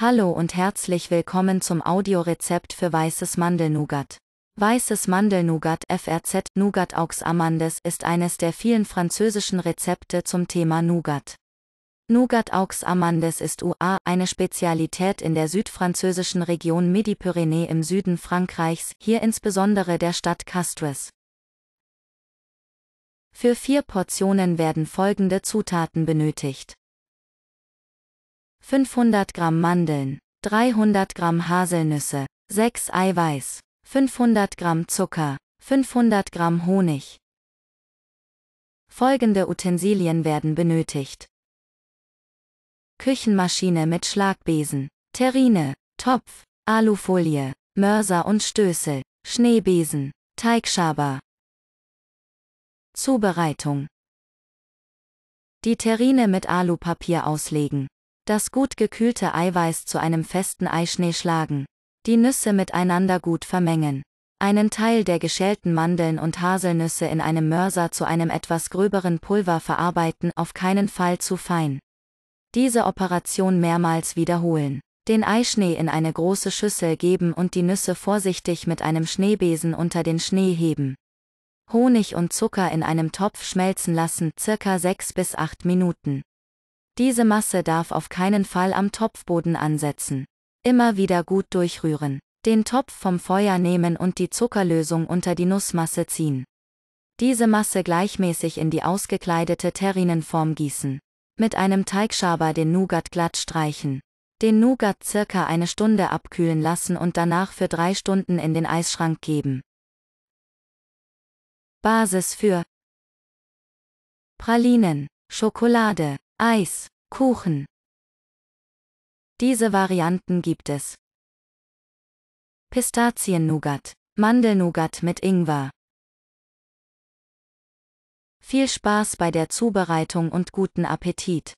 Hallo und herzlich willkommen zum Audiorezept für weißes Mandelnougat. Weißes Mandelnougat FRZ Nougat aux Amandes ist eines der vielen französischen Rezepte zum Thema Nougat. Nougat aux Amandes ist UA, eine Spezialität in der südfranzösischen Region midi pyrénées im Süden Frankreichs, hier insbesondere der Stadt Castres. Für vier Portionen werden folgende Zutaten benötigt. 500 Gramm Mandeln, 300 Gramm Haselnüsse, 6 Eiweiß, 500 Gramm Zucker, 500 Gramm Honig. Folgende Utensilien werden benötigt. Küchenmaschine mit Schlagbesen, Terrine, Topf, Alufolie, Mörser und Stößel, Schneebesen, Teigschaber. Zubereitung. Die Terrine mit Alupapier auslegen, das gut gekühlte Eiweiß zu einem festen Eischnee schlagen. Die Nüsse miteinander gut vermengen. Einen Teil der geschälten Mandeln und Haselnüsse in einem Mörser zu einem etwas gröberen Pulver verarbeiten, auf keinen Fall zu fein. Diese Operation mehrmals wiederholen. Den Eischnee in eine große Schüssel geben und die Nüsse vorsichtig mit einem Schneebesen unter den Schnee heben. Honig und Zucker in einem Topf schmelzen lassen, circa 6 bis 8 Minuten. Diese Masse darf auf keinen Fall am Topfboden ansetzen. Immer wieder gut durchrühren. Den Topf vom Feuer nehmen und die Zuckerlösung unter die Nussmasse ziehen. Diese Masse gleichmäßig in die ausgekleidete Terrinenform gießen. Mit einem Teigschaber den Nougat glatt streichen. Den Nougat circa eine Stunde abkühlen lassen und danach für drei Stunden in den Eisschrank geben. Basis für Pralinen, Schokolade, Eis, Kuchen. Diese Varianten gibt es. Pistazien-Nougat, Mandelnougat mit Ingwer. Viel Spaß bei der Zubereitung und guten Appetit!